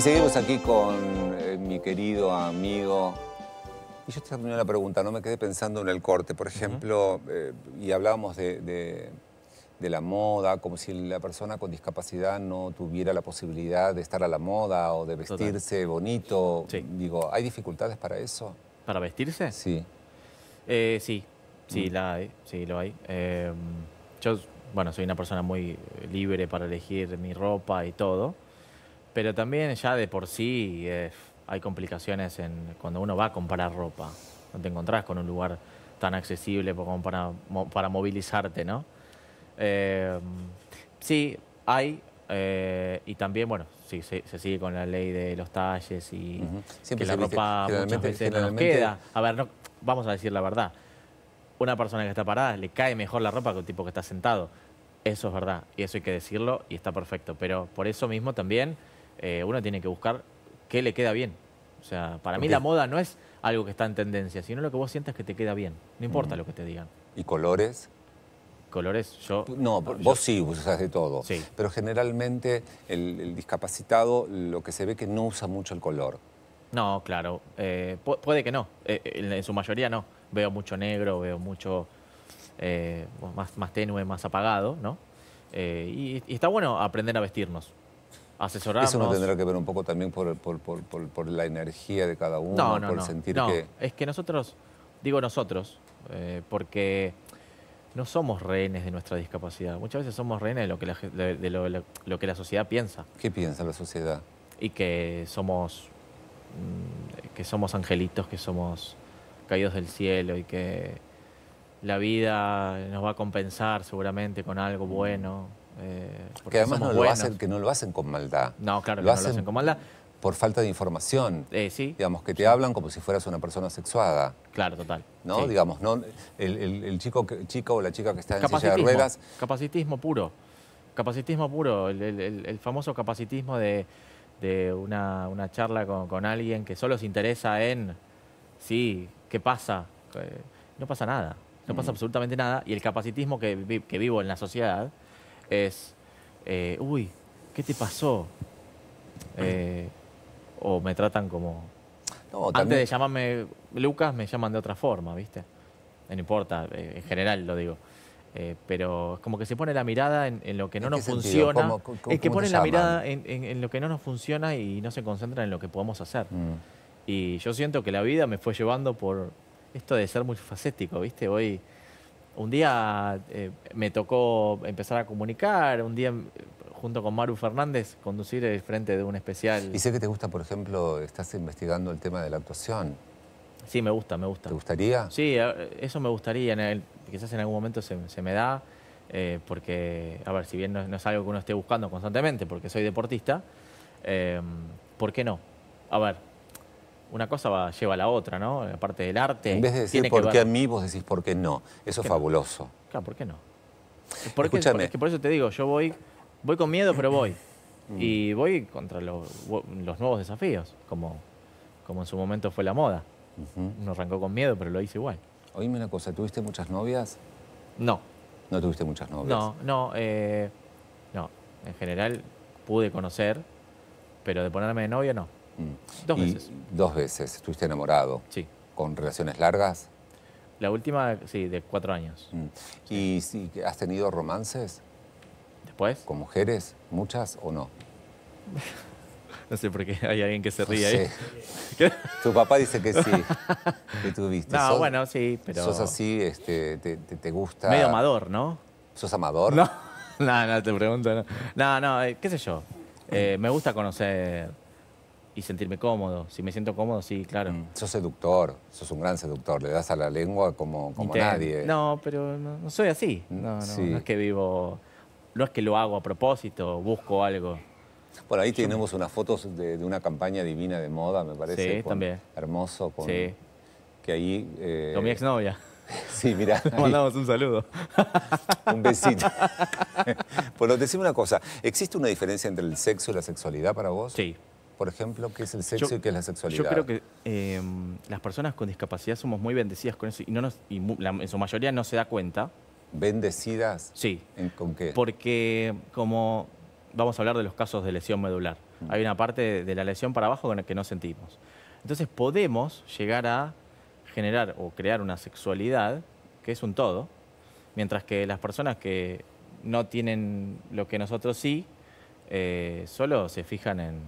Y seguimos aquí con eh, mi querido amigo. Y yo te la la pregunta, no me quedé pensando en el corte, por ejemplo, eh, y hablábamos de, la moda, como si la persona con discapacidad no tuviera la posibilidad de estar a la moda o de vestirse bonito. Digo, ¿hay dificultades para eso? ¿Para vestirse? Sí. Eh, sí, sí, mm. la sí, lo hay. Em, yo, bueno, soy una persona muy libre para elegir mi ropa y todo. Pero también ya de por sí hay complicaciones en cuando uno va a comprar ropa. No te encontrás con un lugar tan accesible para, para movilizarte, ¿no? Em, sí, hay. Eh, y también, bueno, sí, se, sigue con la ley de los talles y que la ropa muchas veces no queda. A ver, vamos a decir la verdad. Una persona que está parada le cae mejor la ropa que un tipo que está sentado. Eso es verdad, y eso hay que decirlo, y está perfecto. Pero por eso mismo también eh, uno tiene que buscar qué le queda bien. O sea, para mí la moda no es algo que está en tendencia, sino lo que vos sientas que te queda bien. No importa mm. lo que te digan. ¿Y colores? colores, yo... No, vos sí usás de todo. Sí. Pero generalmente el, discapacitado lo que se ve que no usa mucho el color. No, claro. Eh, puede que no. Eh, en su mayoría no. Veo mucho negro, veo mucho más, más tenue, más apagado, ¿no? y, está bueno aprender a vestirnos. Eso no tendrá que ver un poco también por, por, la energía de cada uno, no, no, por no, Es que nosotros, digo nosotros, eh, porque no somos rehenes de nuestra discapacidad. Muchas veces somos rehenes de lo que la, sociedad piensa. ¿Qué piensa la sociedad? Y que somos, mm, que somos angelitos, que somos caídos del cielo y que la vida nos va a compensar seguramente con algo mm. bueno eh, que además no lo, hacen, que no lo hacen con maldad. No, claro, lo hacen, no lo hacen con maldad. Por falta de información. Eh, sí. Digamos, que te hablan como si fueras una persona sexuada. Claro, total. ¿No? Digamos, El, chico, o la chica que está en silla de ruedas. Capacitismo puro. Capacitismo puro. el, famoso capacitismo de una, charla con, alguien que solo se interesa en, sí, ¿qué pasa? Eh, no pasa nada, no pasa mm. absolutamente nada. Y el capacitismo que vivo en la sociedad es, eh, uy, ¿qué te pasó? Eh, o me tratan como... Antes de llamarme Lucas, me llaman de otra forma, ¿viste? No importa, eh, en general lo digo. pero es como que se pone la mirada en, lo que no nos funciona. es que pone la mirada en, lo que no nos funciona y no se concentra en lo que podemos hacer. Mm. Y yo siento que la vida me fue llevando por esto de ser muy facético, ¿viste? Hoy un día eh, me tocó empezar a comunicar, un día junto con Maru Fernández conducir el frente de un especial. Y sé que te gusta, por ejemplo, estás investigando el tema de la actuación. Sí, me gusta, me gusta. ¿Te gustaría? Sí, eso me gustaría, quizás en algún momento se, me da, eh, porque, a ver, si bien no, es algo que uno esté buscando constantemente, porque soy deportista, eh, ¿por qué no? A ver, una cosa lleva a la otra, ¿no? Aparte del arte. En vez de decir por qué a mí, vos decís por qué no. Eso es fabuloso. Claro, ¿por qué no? Escúchame. es que por eso te digo, yo voy, voy con miedo, pero voy. Mm. y voy contra los, nuevos desafíos, como, como en su momento fue la moda. No arrancó con miedo, pero lo hice igual. Oíme una cosa, ¿tuviste muchas novias? No. ¿No tuviste muchas novias? No, no. Eh, no, en general pude conocer, pero de ponerme de novia no. Mm. Dos veces. Dos veces. ¿Estuviste enamorado? Sí. ¿Con relaciones largas? La última, sí, de cuatro años. Mm. ¿Y sí. has tenido romances? ¿Después? ¿Con mujeres? ¿Muchas o no? no sé por qué hay alguien que se ríe ahí. Sí. Tu papá dice que sí, que tuviste. No, bueno, sí, pero... Sos así, este, te, te, gusta... Medio amador, ¿no? ¿Sos amador? No, no, te pregunto. No, no, eh, qué sé yo. Eh, me gusta conocer y sentirme cómodo. Si me siento cómodo, sí, claro. Mm. Sos seductor, sos un gran seductor, le das a la lengua como, como nadie. No, pero no, soy así. Mm, no, no, es que vivo, no es que lo hago a propósito, busco algo. Bueno, ahí tenemos unas fotos de, una campaña divina de moda, me parece. Sí, también. Hermoso. sí. Que ahí... Eh, con mi exnovia. Sí, mira. mandamos un saludo. Un besito. bueno, decime una cosa. ¿Existe una diferencia entre el sexo y la sexualidad para vos? Sí por ejemplo, qué es el sexo y qué es la sexualidad. Yo creo que em, las personas con discapacidad somos muy bendecidas con eso y, en su mayoría no se da cuenta. ¿Bendecidas? Sí. ¿Con qué? Porque como vamos a hablar de los casos de lesión medular, mm. hay una parte de, la lesión para abajo con la que no sentimos. Entonces podemos llegar a generar o crear una sexualidad que es un todo, mientras que las personas que no tienen lo que nosotros sí, eh, solo se fijan en,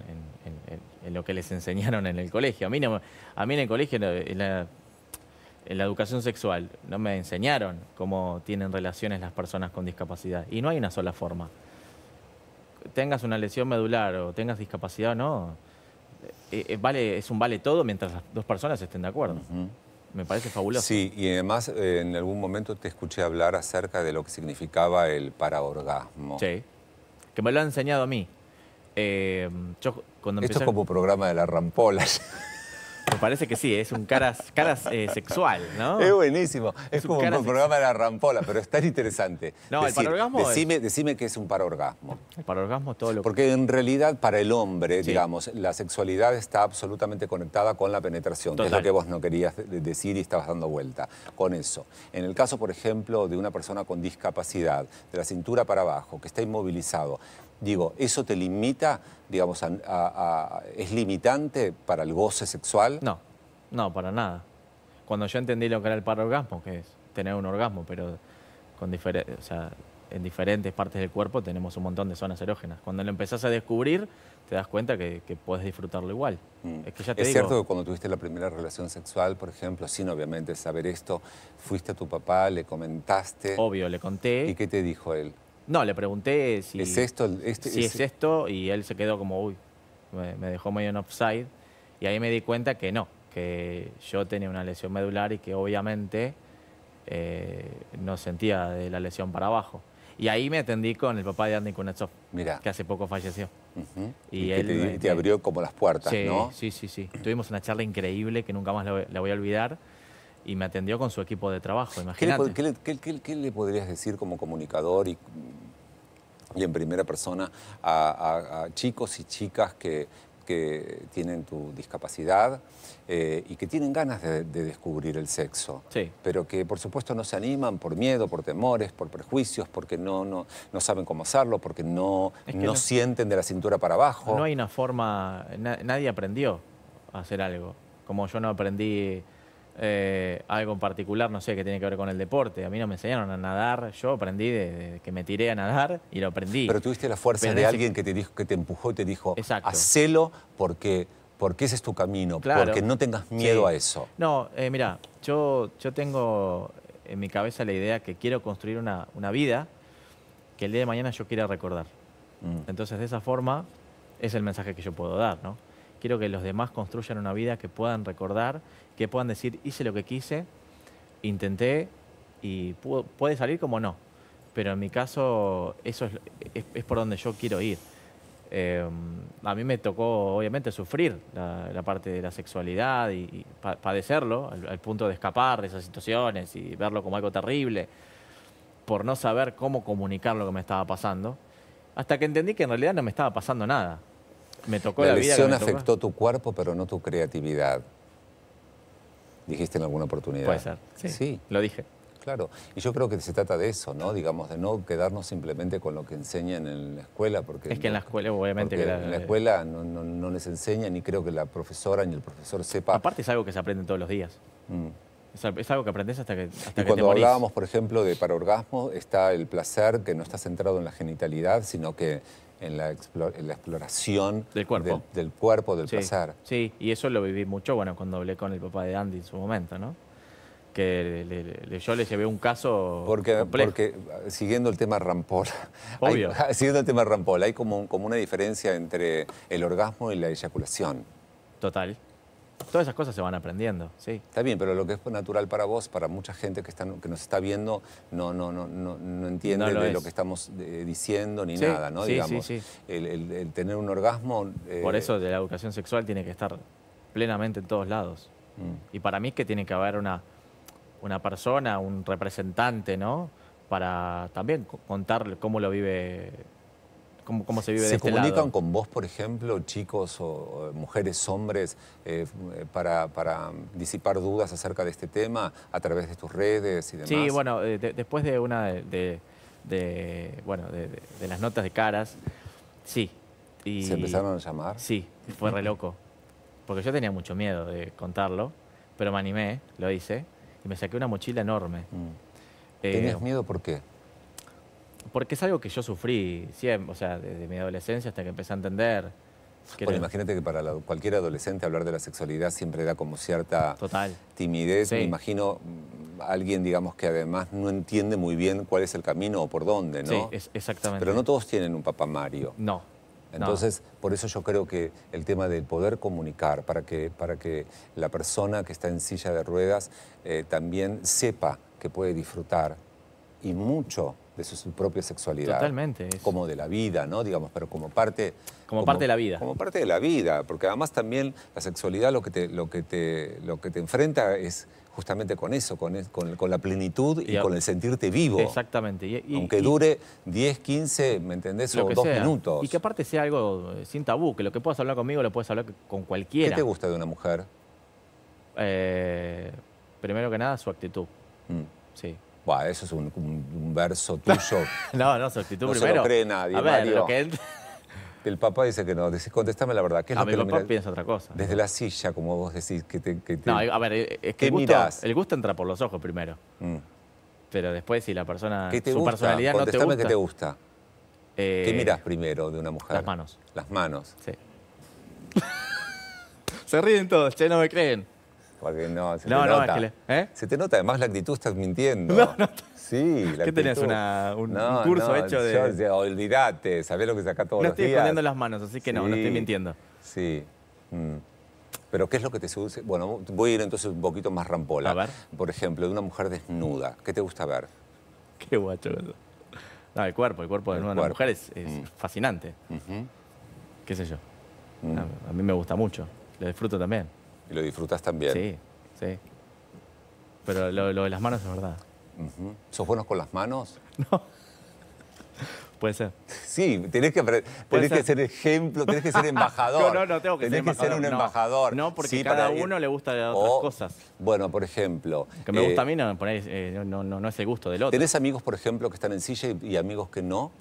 en, lo que les enseñaron en el colegio. A mí, no, a mí en el colegio, en la, educación sexual, no me enseñaron cómo tienen relaciones las personas con discapacidad. Y no hay una sola forma. Tengas una lesión medular o tengas discapacidad o no, eh, eh, vale, es un vale todo mientras las dos personas estén de acuerdo. Me parece fabuloso. Sí, y además eh, en algún momento te escuché hablar acerca de lo que significaba el paraorgasmo. Sí, que me lo han enseñado a mí. Em, Esto es como programa de la rampola Me parece que sí, es un caras, caras eh, sexual, ¿no? Es buenísimo. Es, como un, programa de la rampola, pero es tan interesante. No, decime, decime que es un parorgasmo. El parorgasmo todo lo Porque en realidad para el hombre, digamos, la sexualidad está absolutamente conectada con la penetración, que es lo que vos no querías decir y estabas dando vuelta con eso. En el caso, por ejemplo, de una persona con discapacidad, de la cintura para abajo, que está inmovilizado, Digo, ¿eso te limita, digamos, es limitante para el goce sexual? No, no, para nada. Cuando yo entendí lo que era el parorgasmo, que es tener un orgasmo, pero con en diferentes partes del cuerpo tenemos un montón de zonas erógenas. Cuando lo empezás a descubrir, te das cuenta que, puedes disfrutarlo igual. Mm. Es, que ya te ¿Es cierto que cuando tuviste la primera relación sexual, por ejemplo, sin obviamente saber esto, fuiste a tu papá, le comentaste. Obvio, le conté. ¿Y qué te dijo él? No, le pregunté si es esto, este si es... esto y él se quedó como, uy, me, dejó medio en offside. Y ahí me di cuenta que no, que yo tenía una lesión medular y que obviamente eh, no sentía de la lesión para abajo. Y ahí me atendí con el papá de Andy Kunetsov, que hace poco falleció. Y, te, abrió como las puertas, sí, ¿no? Sí, sí, sí. Tuvimos una charla increíble que nunca más la voy a olvidar y me atendió con su equipo de trabajo, imagínate. ¿Qué, qué, le, podrías decir como comunicador y, y en primera persona a, chicos y chicas que, tienen tu discapacidad eh, y que tienen ganas de, descubrir el sexo, sí. pero que por supuesto no se animan por miedo, por temores, por prejuicios, porque no, no, no saben cómo hacerlo, porque no, no, sienten de la cintura para abajo. No hay una forma, nadie aprendió a hacer algo, como yo no aprendí eh, algo en particular, no sé, que tiene que ver con el deporte. A mí no me enseñaron a nadar, yo aprendí de que me tiré a nadar y lo aprendí. Pero tuviste la fuerza de alguien que te, dijo, que te empujó y te dijo, hacelo porque, porque ese es tu camino, porque no tengas miedo a eso. No, eh, mira, yo, yo tengo en mi cabeza la idea que quiero construir una, vida que el día de mañana yo quiera recordar. Mm. Entonces, de esa forma, es el mensaje que yo puedo dar, ¿no? quiero que los demás construyan una vida que puedan recordar, que puedan decir, hice lo que quise, intenté y puede salir como no. Pero en mi caso, eso es, es, por donde yo quiero ir. Em, a mí me tocó, obviamente, sufrir la, parte de la sexualidad y, padecerlo, al, punto de escapar de esas situaciones y verlo como algo terrible, por no saber cómo comunicar lo que me estaba pasando, hasta que entendí que en realidad no me estaba pasando nada tocó la, la lesión afectó tu cuerpo, pero no tu creatividad. Dijiste en alguna oportunidad. Puede ser. Sí. Lo dije. Claro. Y yo creo que se trata de eso, ¿no? Digamos, de no quedarnos simplemente con lo que enseñan en la escuela. Porque es que en la escuela, obviamente. En la escuela no, les enseña ni creo que la profesora ni el profesor sepa. Aparte, es algo que se aprende todos los días. Mm. Es algo que aprendes hasta que. Hasta y cuando hablábamos, por ejemplo, de para está el placer que no está centrado en la genitalidad, sino que en la, exploración del cuerpo, del, cuerpo, del sí, pasar. Sí, y eso lo viví mucho, bueno, cuando hablé con el papá de Andy en su momento, ¿no? que yo le llevé un caso porque, Porque, siguiendo el tema Rampol, Hay, siguiendo el tema hay como, como una diferencia entre el orgasmo y la eyaculación. Total. Todas esas cosas se van aprendiendo, sí. Está bien, pero lo que es natural para vos, para mucha gente que, que nos está viendo, no, no, no, no, no entiende lo que estamos eh, diciendo ni nada, ¿no? Digamos, el, tener un orgasmo... Eh, Por eso de la educación sexual tiene que estar plenamente en todos lados. Mm. Y para mí es que tiene que haber una, una persona, un representante, ¿no? Para también contar cómo lo vive cómo, se vive este comunican con vos, por ejemplo, chicos o, mujeres, hombres, eh, eh, para, disipar dudas acerca de este tema a través de tus redes y demás? Sí, bueno, eh, después de una de, bueno, de, las notas de caras, sí. ¿Se empezaron a llamar? Sí, fue re loco. Porque yo tenía mucho miedo de contarlo, pero me animé, lo hice, y me saqué una mochila enorme. Mm. ¿Tenías miedo por qué? porque es algo que yo sufrí siempre, o sea, desde mi adolescencia hasta que empecé a entender. Bueno, imagínate que para cualquier adolescente hablar de la sexualidad siempre da como cierta timidez. Me imagino mm, alguien, digamos, que además no entiende muy bien cuál es el camino o por dónde, ¿no? Sí, exactamente. Pero no todos tienen un papá Mario. No. Entonces, por eso yo creo que el tema del poder comunicar, para que, para que la persona que está en silla de ruedas eh, también sepa que puede disfrutar y mucho de su, propia sexualidad. Totalmente. Como de la vida, ¿no? Digamos, pero como parte... Como, parte de la vida. Como parte de la vida, porque además también la sexualidad lo que te, lo que te, lo que te enfrenta es justamente con eso, con, la plenitud y, con el sentirte vivo. Exactamente. Aunque dure 10, 15, ¿me entendés? O dos minutos. Y que aparte sea algo eh, sin tabú, que lo que puedas hablar conmigo lo puedes hablar con cualquiera. ¿Qué te gusta de una mujer? Eh, primero que nada, su actitud. Mm. Sí. Buah, eso es un, verso tuyo. no, no, sustituto. tú no primero. No se lo cree nadie, a ver, Lo que El papá dice que no. Decís, contéstame la verdad. ¿Qué es a lo mi que papá piensa otra cosa. Desde la silla, como vos decís, que Que no, a ver, eh, es que el gusto, el gusto, entra por los ojos primero. Mm. Pero después, si la persona... ¿Qué te su gusta? personalidad no te gusta... qué te gusta. ¿Qué eh, miras primero de una mujer? Las manos. Las manos. Sí. Se ríen todos, che, no me creen no, se no, te nota. ¿eh? Se te nota, además la actitud estás mintiendo. Sí, la ¿Qué tenías? un, curso hecho de...? olvidate, sabés lo que saca todos los días. No estoy poniendo las manos, así que no, no estoy mintiendo. Sí. Mm. Pero ¿qué es lo que te seduce? Bueno, voy a ir entonces un poquito más rampola. A ver. Por ejemplo, de una mujer desnuda, ¿qué te gusta ver? Qué guacho. No, el cuerpo, el cuerpo de una mujer es, mm. fascinante. ¿Qué sé yo? Mm. a mí me gusta mucho, lo disfruto también lo disfrutas también. Sí, sí. Pero lo, de las manos es verdad. ¿Sos buenos con las manos? No. Puede ser. Sí, tenés que, ser? ejemplo, tenés que ser embajador. no, no, no tengo que ser embajador. que ser un embajador. No, porque cada uno le gusta otras cosas. Bueno, por ejemplo... Que me gusta a eh, mí no, me eh, no, es el gusto del otro. ¿Tenés amigos, por ejemplo, que están en silla y amigos que no?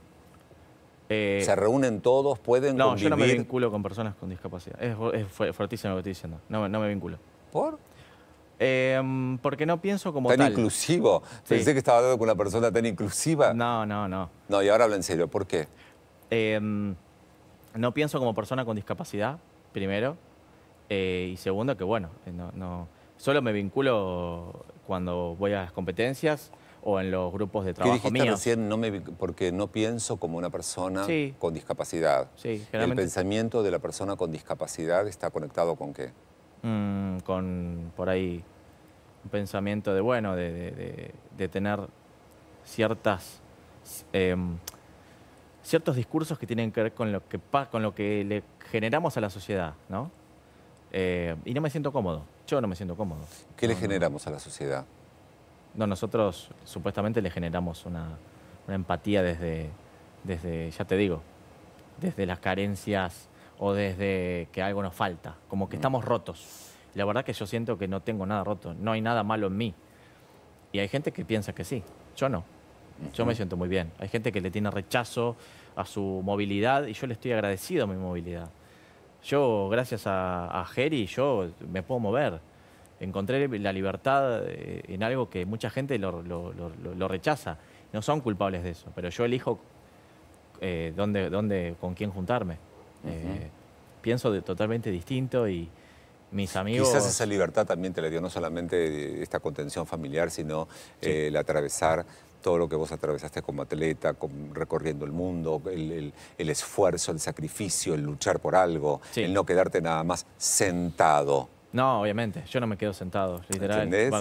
Eh, ¿Se reúnen todos? ¿Pueden no, convivir? yo no me vinculo con personas con discapacidad. Es, es fuertísimo lo que estoy diciendo. No, no me vinculo. ¿Por? Eh, porque no pienso como tan inclusivo. Sí. Pensé que estaba hablando con una persona tan inclusiva. No, no, no. No, y ahora hablo en serio. ¿Por qué? Em, no pienso como persona con discapacidad, primero. Eh, y segundo, que bueno, eh, no, solo me vinculo cuando voy a las competencias, o en los grupos de trabajo ¿Qué dijiste recién? porque no pienso como una persona con discapacidad. Sí, ¿El pensamiento de la persona con discapacidad está conectado con qué? Mm, con, por ahí, un pensamiento de, bueno, de, tener ciertas... Em, ciertos discursos que tienen que ver con lo que, con lo que le generamos a la sociedad, ¿no? Eh, y no me siento cómodo. Yo no me siento cómodo. ¿Qué le generamos a la sociedad? No, nosotros supuestamente le generamos una, empatía desde, desde, ya te digo, desde las carencias o desde que algo nos falta, como que mm. estamos rotos. La verdad que yo siento que no tengo nada roto, no hay nada malo en mí. Y hay gente que piensa que sí, yo no. Yo me siento muy bien. Hay gente que le tiene rechazo a su movilidad y yo le estoy agradecido a mi movilidad. Yo, gracias a, a Jerry, yo me puedo mover encontré la libertad eh, en algo que mucha gente lo, rechaza. No son culpables de eso, pero yo elijo eh, dónde, con quién juntarme. Eh, pienso de, totalmente distinto y mis amigos... Quizás esa libertad también te la dio no solamente esta contención familiar, sino el atravesar todo lo que vos atravesaste como atleta, recorriendo el mundo, el, esfuerzo, el sacrificio, el luchar por algo, el no quedarte nada más sentado. No, obviamente, yo no me quedo sentado, literal. ¿Entendés? Va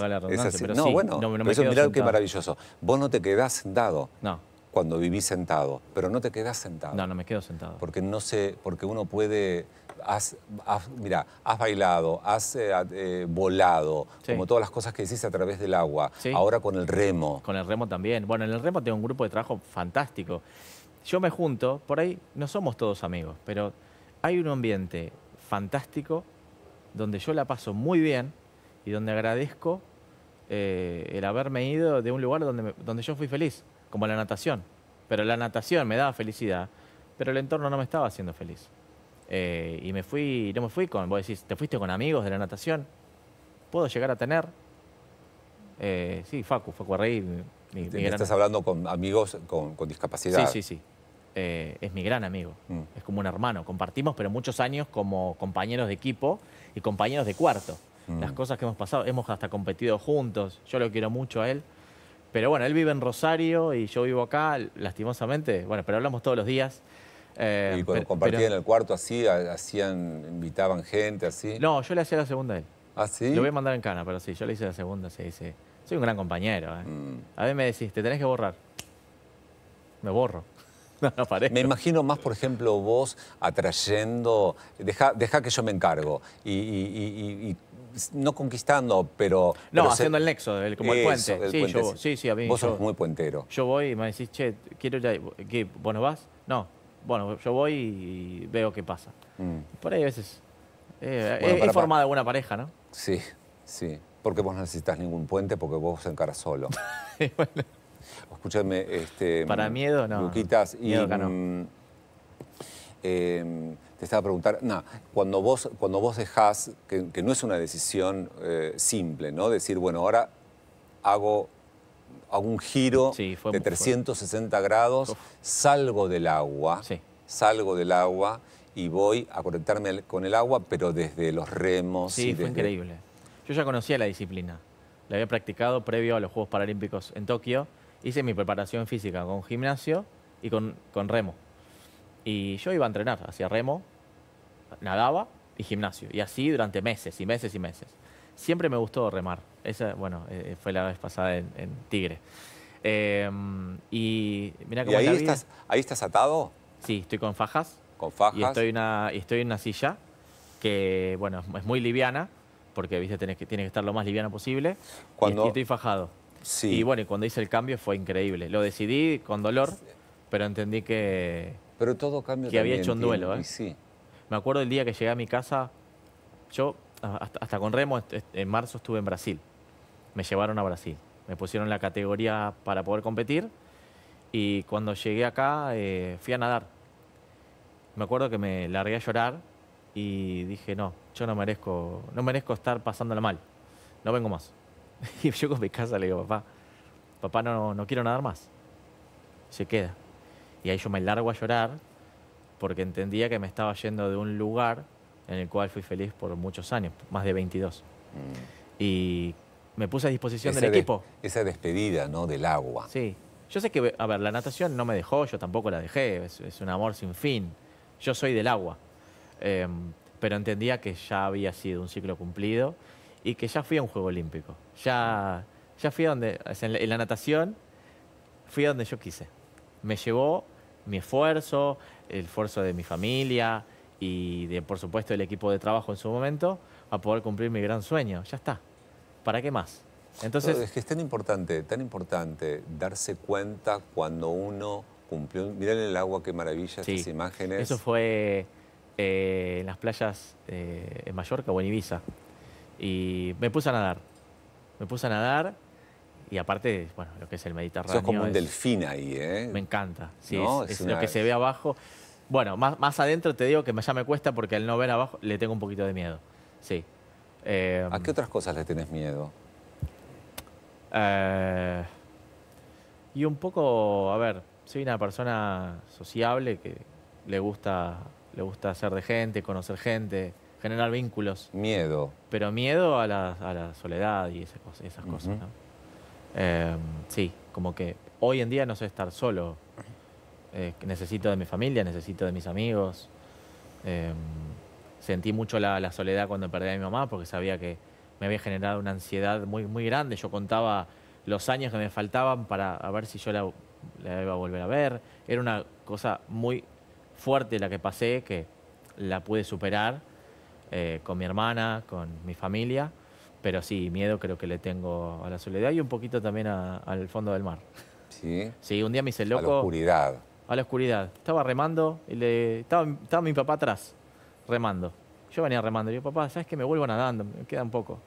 Pero no, sí, bueno, no, no mirá qué maravilloso. Vos no te quedás sentado. No. Cuando vivís sentado, pero no te quedás sentado. No, no me quedo sentado. Porque no sé, porque uno puede. Has, has mira, has bailado, has eh, eh, volado, como todas las cosas que hiciste a través del agua. Ahora con el remo. Con el remo también. Bueno, en el remo tengo un grupo de trabajo fantástico. Yo me junto, por ahí no somos todos amigos, pero hay un ambiente fantástico donde yo la paso muy bien y donde agradezco eh, el haberme ido de un lugar donde, donde yo fui feliz, como la natación. Pero la natación me daba felicidad, pero el entorno no me estaba haciendo feliz. Eh, y me fui, no me fui con, vos decís, te fuiste con amigos de la natación, puedo llegar a tener. Eh, sí, Facu, Facu Arrey. Mi, este, Estás hablando con amigos con, discapacidad. Sí, sí, sí. es mi gran amigo. Mm. Es como un hermano. Compartimos, pero muchos años como compañeros de equipo y compañeros de cuarto. Mm. Las cosas que hemos pasado, hemos hasta competido juntos, yo lo quiero mucho a él. Pero bueno, él vive en Rosario y yo vivo acá, lastimosamente, bueno, pero hablamos todos los días. Eh, ¿Y cuando compartían el cuarto así, hacían, invitaban gente así? No, yo le hacía la segunda a él. ¿Ah, sí? Lo voy a mandar en cana, pero sí, yo le hice la segunda, sí, sí. Soy un gran compañero. Eh". Mm. A veces me decís, te tenés que borrar. Me borro. Me imagino más, por ejemplo, vos atrayendo, deja, deja que yo me encargo y, no conquistando, pero... No, haciendo el nexo, como el puente. sí, sí, Vos sos muy puentero. Yo voy y me decís, che, quiero ya... ¿Qué, ¿Vos no vas? No. Bueno, yo voy y veo qué pasa. Mm. Por ahí a veces... Eh, es, de alguna pareja, ¿no? Sí, sí. Porque vos no necesitas ningún puente porque vos encaras solo. Escúchame, este. Para mm, miedo, Luquitas, y. Mm, em, te estaba a preguntar, no, cuando vos, cuando vos dejás, que, no es una decisión eh, simple, ¿no? Decir, bueno, ahora hago, un giro de 360 grados, salgo del agua, salgo del agua y voy a conectarme con el agua, pero desde los remos. Sí, fue increíble. Yo ya conocía la disciplina, la había practicado previo a los Juegos Paralímpicos en Tokio hice mi preparación física con gimnasio y con, con remo. Y yo iba a entrenar, hacía remo, nadaba y gimnasio. Y así durante meses y meses y meses. Siempre me gustó remar. Esa, bueno, eh, eh, fue la vez pasada en, Tigre. Em, y mira cómo ahí, Estás, atado? Sí, estoy con fajas. Con fajas. Y estoy, una, estoy en una silla que, bueno, es muy liviana, porque viste, tienes que, tiene que estar lo más liviana posible. Cuando... Y estoy fajado. Y bueno, y cuando hice el cambio fue increíble. Lo decidí con dolor, pero entendí que. Pero todo cambio había hecho un duelo, ¿eh? Sí. Me acuerdo el día que llegué a mi casa, yo hasta, con Remo en marzo estuve en Brasil. Me llevaron a Brasil. Me pusieron la categoría para poder competir. Y cuando llegué acá, eh, fui a nadar. Me acuerdo que me largué a llorar y dije, no, yo no merezco, no merezco estar pasándola mal. No vengo más. Y yo con mi casa le digo, papá, papá, no, no quiero nadar más. Se queda. Y ahí yo me largo a llorar porque entendía que me estaba yendo de un lugar en el cual fui feliz por muchos años, más de 22. Mm. Y me puse a disposición del equipo. esa despedida, ¿no? Del agua. Sí. Yo sé que, a ver, la natación no me dejó, yo tampoco la dejé, es, un amor sin fin. Yo soy del agua. Em, pero entendía que ya había sido un ciclo cumplido y que ya fui a un Juego Olímpico. Ya, ya fui a donde, en la natación, fui a donde yo quise. Me llevó mi esfuerzo, el esfuerzo de mi familia y, de, por supuesto, el equipo de trabajo en su momento a poder cumplir mi gran sueño. Ya está. ¿Para qué más? Entonces... es que es tan importante, tan importante darse cuenta cuando uno cumplió... Miren el agua, qué maravilla, esas estas imágenes. Eso fue eh, en las playas eh, en Mallorca o en Ibiza. Y me puse a nadar. Me puse a nadar y aparte, bueno, lo que es el Mediterráneo. Sos como un delfín ahí, ¿eh? Me encanta. Sí, lo que se ve abajo. Bueno, más, más adentro te digo que ya me cuesta porque al no ver abajo le tengo un poquito de miedo. Sí. ¿A em, qué otras cosas le tenés miedo? Eh, y un poco, a ver, soy una persona sociable que le gusta, le gusta ser de gente, conocer gente generar vínculos. Miedo. Pero miedo a la, a la soledad y esas cosas, em, sí, como que hoy en día no sé estar solo. Eh, necesito de mi familia, necesito de mis amigos. Em, sentí mucho la, soledad cuando perdí a mi mamá porque sabía que me había generado una ansiedad muy, muy grande. Yo contaba los años que me faltaban para ver si yo la, la iba a volver a ver. Era una cosa muy fuerte la que pasé que la pude superar eh, con mi hermana, con mi familia, pero sí, miedo creo que le tengo a la soledad y un poquito también al fondo del mar. Sí. Sí, un día me hice loco. A la oscuridad. A la oscuridad. Estaba remando y le, estaba, mi papá atrás, remando. Yo venía remando y digo, papá, ¿sabes que me vuelvo nadando? Me queda un poco.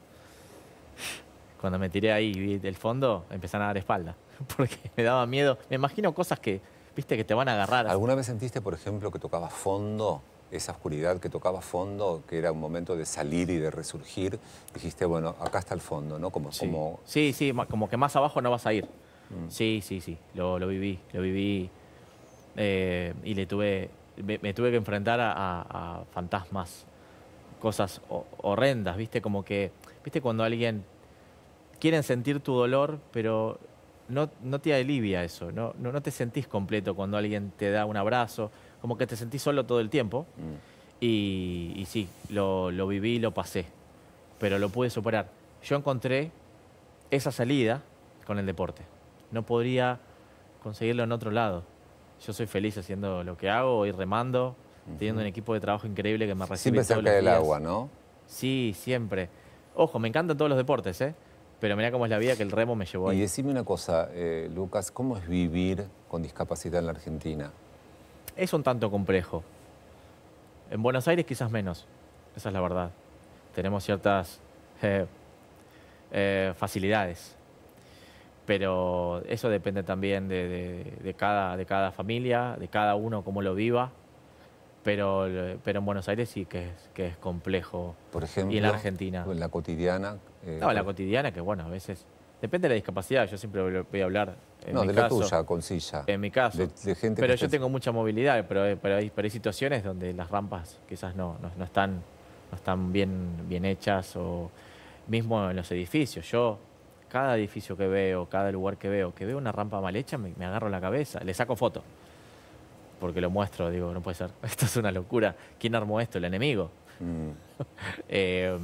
Cuando me tiré ahí y vi el fondo, empezaron a dar espalda, porque me daba miedo. Me imagino cosas que, viste, que te van a agarrar. ¿Alguna vez sentiste, por ejemplo, que tocaba fondo? esa oscuridad que tocaba fondo, que era un momento de salir y de resurgir, dijiste, bueno, acá está el fondo, ¿no? Como, sí. sí, sí, como que más abajo no vas a ir. Mm. Sí, sí, sí, lo, viví, lo viví eh, y le tuve, me, tuve que enfrentar a, fantasmas, cosas horrendas, ¿viste? Como que, ¿viste cuando alguien quieren sentir tu dolor, pero no, no te alivia eso, no, no, no te sentís completo cuando alguien te da un abrazo, como que te sentís solo todo el tiempo. Mm. Y, sí, lo, viví y lo pasé, pero lo pude superar. Yo encontré esa salida con el deporte. No podría conseguirlo en otro lado. Yo soy feliz haciendo lo que hago, y remando, teniendo un equipo de trabajo increíble que me recibe Siempre cerca del agua, ¿no? Sí, siempre. Ojo, me encantan todos los deportes, ¿eh? Pero mira cómo es la vida que el remo me llevó ahí. Y decime una cosa, eh, Lucas, ¿cómo es vivir con discapacidad en la Argentina? es un tanto complejo. En Buenos Aires quizás menos, esa es la verdad. Tenemos ciertas eh, eh, facilidades, pero eso depende también de, cada, de cada familia, de cada uno, cómo lo viva. Pero, pero en Buenos Aires sí que es, complejo. Por ejemplo, y en la Argentina. la cotidiana. Eh, no, en la pues cotidiana, que bueno, a veces. Depende de la discapacidad, yo siempre voy a hablar no, de la tuya, con silla. En mi caso. gente pero yo tengo mucha movilidad, eh, pero, hay, situaciones donde las rampas quizás no, no, están, no están bien, bien hechas o mismo en los edificios. Yo, cada edificio que veo, cada lugar que veo, que veo una rampa mal hecha, me, agarro la cabeza, le saco foto. Porque lo muestro, digo, no puede ser, esto es una locura. ¿Quién armó esto? El enemigo. Mm. Eh,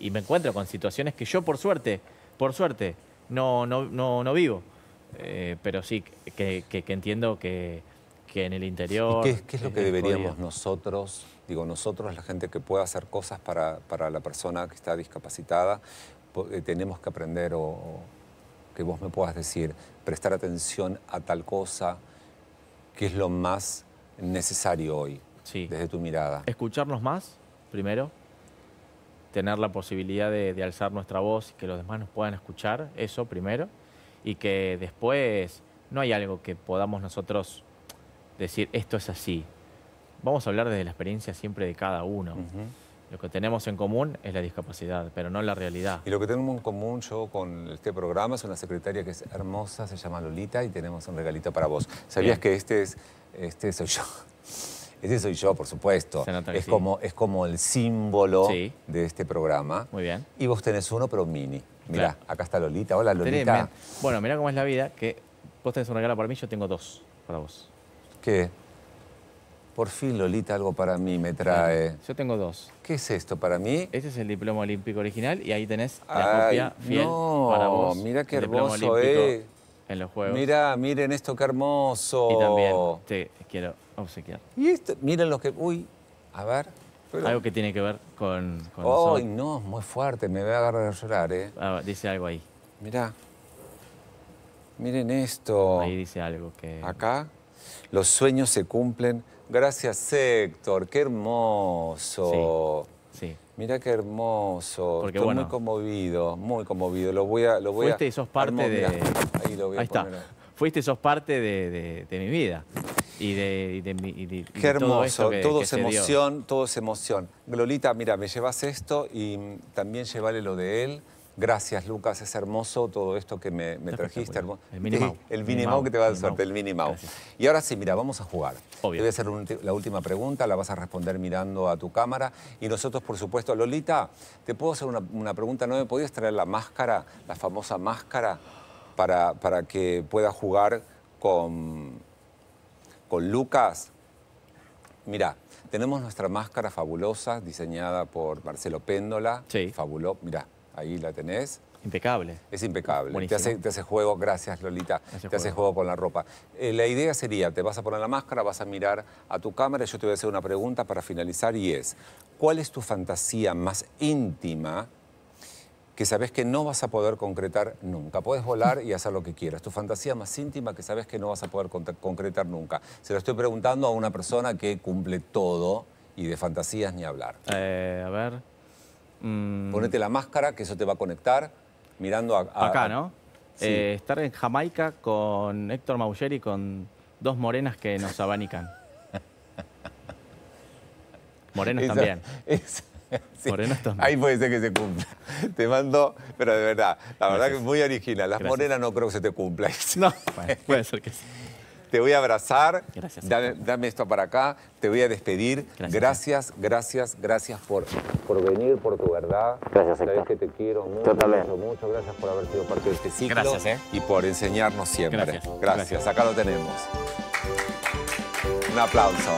y me encuentro con situaciones que yo, por suerte, por suerte, no, no, no, no vivo. Eh, pero sí, que, entiendo que, en el interior... qué, es lo que deberíamos nosotros, digo nosotros, la gente que pueda hacer cosas para, la persona que está discapacitada, eh, tenemos que aprender o, que vos me puedas decir, prestar atención a tal cosa, que es lo más necesario hoy, desde tu mirada? Escucharnos más, primero, tener la posibilidad de, de alzar nuestra voz y que los demás nos puedan escuchar, eso primero y que después no hay algo que podamos nosotros decir, esto es así. Vamos a hablar desde la experiencia siempre de cada uno. Lo que tenemos en común es la discapacidad, pero no la realidad. Y lo que tenemos en común yo con este programa es una secretaria que es hermosa, se llama Lolita y tenemos un regalito para vos. ¿Sabías que este es, este soy yo? Este soy yo, por supuesto. Es como, es como el símbolo de este programa. Muy bien. Y vos tenés uno, pero mini. Mira, acá está Lolita. Hola, Lolita. Bueno, mira cómo es la vida, que vos tenés un regalo para mí, yo tengo dos para vos. ¿Qué? Por fin Lolita algo para mí me trae. Yo tengo dos. ¿Qué es esto para mí? Este es el diploma olímpico original y ahí tenés la copia fiel para vos. Mira qué hermoso eh. En los juegos. Mira, miren esto qué hermoso. Y también te quiero obsequiar. Y esto, miren los que. Uy, a ver. Algo que tiene que ver con... ¡Ay, no! muy fuerte. Me voy a agarrar a llorar, ¿eh? Ah, dice algo ahí. Mirá. Miren esto. Ahí dice algo que... Acá. Los sueños se cumplen. Gracias, Héctor. ¡Qué hermoso! Sí, sí. Mira qué hermoso. Porque, Estoy bueno, muy conmovido, muy conmovido. Lo voy a... Lo fuiste y sos parte de... Ahí, lo voy a poner. Fuiste y sos parte de mi vida y de, y Qué hermoso, todo, es emoción, todo es emoción. Lolita, mira, me llevas esto y también llévale lo de él. Gracias, Lucas, es hermoso todo esto que me, trajiste. El Minimau. El que te va a dar suerte, el Minimau. Y ahora sí, mira, vamos a jugar. Obvio. voy a hacer la última pregunta, la vas a responder mirando a tu cámara. Y nosotros, por supuesto, Lolita, te puedo hacer una, pregunta. ¿No me podías traer la máscara, la famosa máscara, para, para que pueda jugar con con Lucas, mira, tenemos nuestra máscara fabulosa diseñada por Marcelo Péndola. Sí. mira, ahí la tenés. Impecable. Es impecable. Te hace, juego, gracias Lolita, te hace juego con la ropa. Eh, la idea sería, te vas a poner la máscara, vas a mirar a tu cámara, y yo te voy a hacer una pregunta para finalizar y es, ¿cuál es tu fantasía más íntima que sabes que no vas a poder concretar nunca. Puedes volar y hacer lo que quieras. Tu fantasía más íntima que sabes que no vas a poder concretar nunca. Se lo estoy preguntando a una persona que cumple todo y de fantasías ni hablar. Eh, a ver. Mm. Ponete la máscara, que eso te va a conectar mirando a... Acá, ¿no? Eh, estar en Jamaica con Héctor Mauger con dos morenas que nos abanican. morenas también. sí. Ahí puede ser que se cumpla. Te mando, pero de verdad, la verdad que es muy original. Las morenas no creo que se te cumpla. No, puede ser que sí. Te voy a abrazar. Gracias. Dame, esto para acá. Te voy a despedir. Gracias, gracias, gracias, por, por venir, por tu verdad. Gracias, Sabes que te quiero mucho, mucho, mucho. Gracias por haber sido parte de este ciclo. Gracias, ¿eh? Y por enseñarnos siempre. gracias. Acá lo tenemos. Un aplauso.